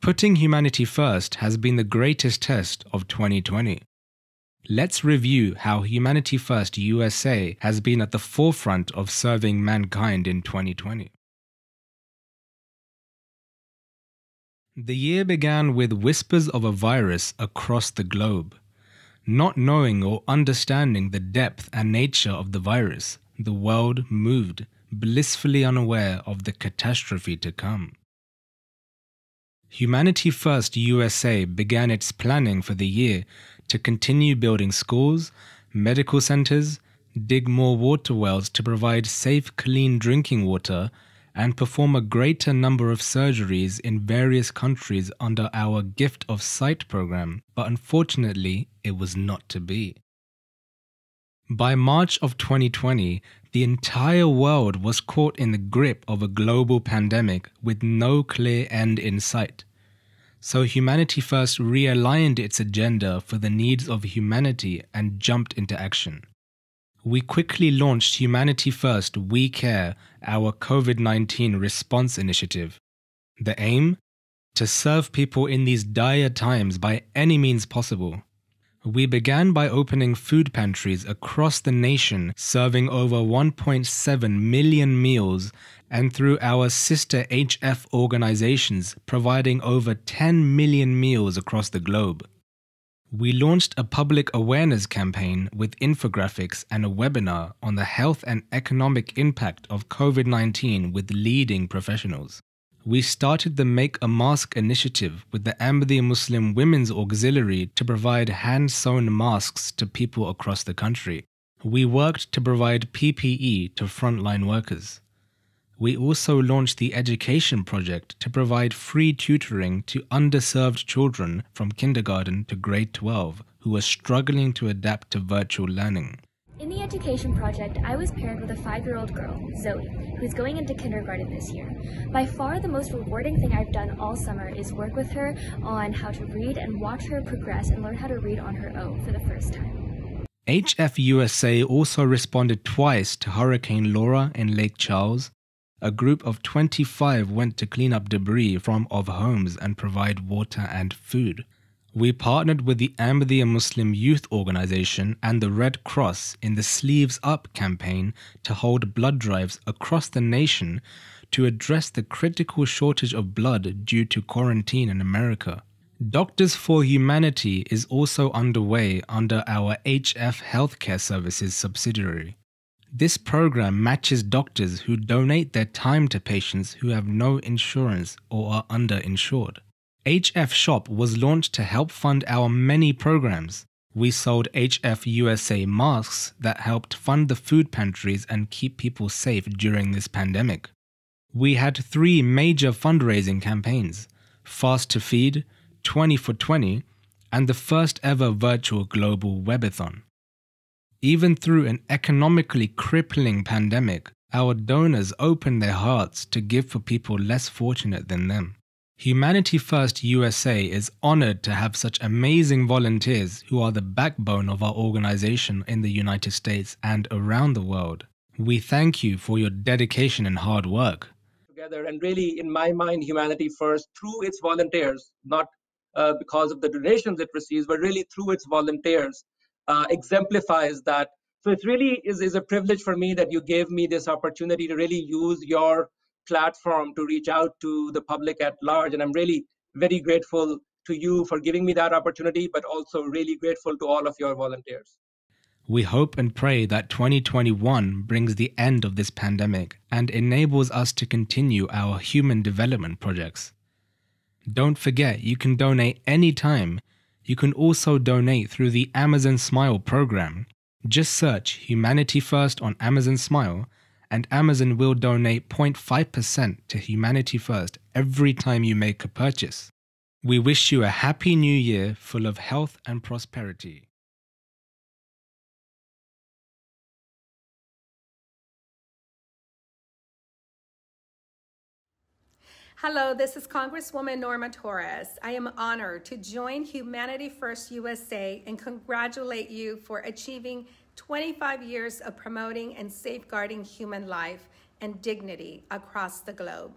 Putting humanity first has been the greatest test of 2020. Let's review how Humanity First USA has been at the forefront of serving mankind in 2020. The year began with whispers of a virus across the globe. Not knowing or understanding the depth and nature of the virus, the world moved, blissfully unaware of the catastrophe to come. Humanity First USA began its planning for the year to continue building schools, medical centers, dig more water wells to provide safe, clean drinking water, and perform a greater number of surgeries in various countries under our Gift of Sight program, but unfortunately, it was not to be. By March of 2020, the entire world was caught in the grip of a global pandemic with no clear end in sight. So Humanity First realigned its agenda for the needs of humanity and jumped into action. We quickly launched Humanity First We Care, our COVID 19 response initiative. The aim? To serve people in these dire times by any means possible. We began by opening food pantries across the nation, serving over 1.7 million meals, and through our sister HF organizations, providing over 10 million meals across the globe. We launched a public awareness campaign with infographics and a webinar on the health and economic impact of COVID 19 with leading professionals we started the Make a Mask initiative with the Ahmadiyya Muslim Women's Auxiliary to provide hand sewn masks to people across the country. We worked to provide PPE to frontline workers. We also launched the Education Project to provide free tutoring to underserved children from kindergarten to grade 12 who are struggling to adapt to virtual learning. In the education project, I was paired with a five-year-old girl, Zoe, who's going into kindergarten this year. By far the most rewarding thing I've done all summer is work with her on how to read and watch her progress and learn how to read on her own for the first time. HFUSA also responded twice to Hurricane Laura in Lake Charles. A group of 25 went to clean up debris from of homes and provide water and food we partnered with the Ahmadiyya Muslim Youth Organization and the Red Cross in the Sleeves Up campaign to hold blood drives across the nation to address the critical shortage of blood due to quarantine in America. Doctors for Humanity is also underway under our HF Healthcare Services subsidiary. This program matches doctors who donate their time to patients who have no insurance or are underinsured. HF Shop was launched to help fund our many programs. We sold HF USA masks that helped fund the food pantries and keep people safe during this pandemic. We had three major fundraising campaigns Fast to Feed, 20 for 20, and the first ever virtual global webathon. Even through an economically crippling pandemic, our donors opened their hearts to give for people less fortunate than them. Humanity First USA is honored to have such amazing volunteers who are the backbone of our organization in the United States and around the world. We thank you for your dedication and hard work. Together, and really, in my mind, Humanity First, through its volunteers, not uh, because of the donations it receives, but really through its volunteers, uh, exemplifies that. So it really is, is a privilege for me that you gave me this opportunity to really use your platform to reach out to the public at large. And I'm really very grateful to you for giving me that opportunity, but also really grateful to all of your volunteers. We hope and pray that 2021 brings the end of this pandemic and enables us to continue our human development projects. Don't forget, you can donate any time. You can also donate through the Amazon Smile program. Just search Humanity First on Amazon Smile and Amazon will donate 0.5% to Humanity First every time you make a purchase. We wish you a happy new year full of health and prosperity. Hello, this is Congresswoman Norma Torres. I am honored to join Humanity First USA and congratulate you for achieving 25 years of promoting and safeguarding human life and dignity across the globe.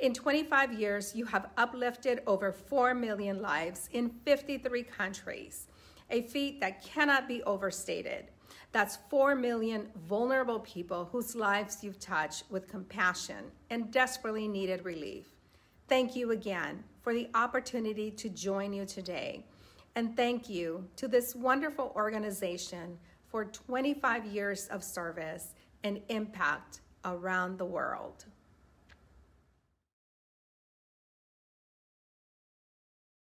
In 25 years, you have uplifted over 4 million lives in 53 countries, a feat that cannot be overstated. That's 4 million vulnerable people whose lives you've touched with compassion and desperately needed relief. Thank you again for the opportunity to join you today. And thank you to this wonderful organization for 25 years of service and impact around the world.